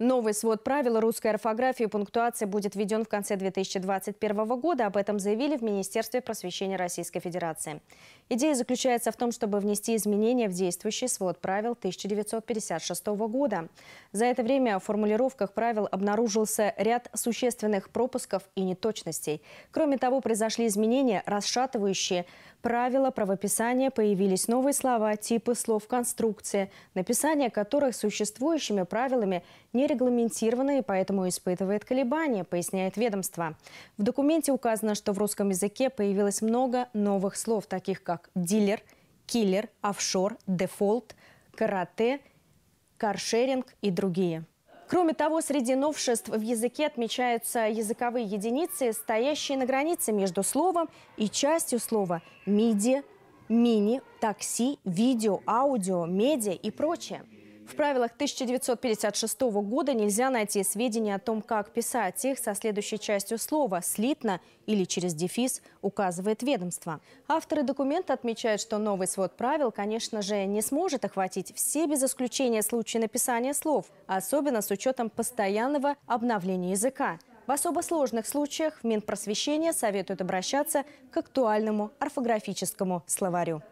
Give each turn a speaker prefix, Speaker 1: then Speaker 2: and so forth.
Speaker 1: Новый свод правил русской орфографии и пунктуации будет введен в конце 2021 года. Об этом заявили в Министерстве просвещения Российской Федерации. Идея заключается в том, чтобы внести изменения в действующий свод правил 1956 года. За это время в формулировках правил обнаружился ряд существенных пропусков и неточностей. Кроме того, произошли изменения, расшатывающие правила правописания, появились новые слова, типы слов, конструкции, написание которых существующими правилами не не и поэтому испытывает колебания, поясняет ведомство. В документе указано, что в русском языке появилось много новых слов, таких как «дилер», «киллер», «офшор», «дефолт», «карате», «каршеринг» и другие. Кроме того, среди новшеств в языке отмечаются языковые единицы, стоящие на границе между словом и частью слова «миди», «мини», «такси», «видео», «аудио», «медиа» и прочее. В правилах 1956 года нельзя найти сведения о том, как писать их со следующей частью слова «слитно» или через дефис, указывает ведомство. Авторы документа отмечают, что новый свод правил, конечно же, не сможет охватить все без исключения случаи написания слов, особенно с учетом постоянного обновления языка. В особо сложных случаях в Минпросвещение советуют обращаться к актуальному орфографическому словарю.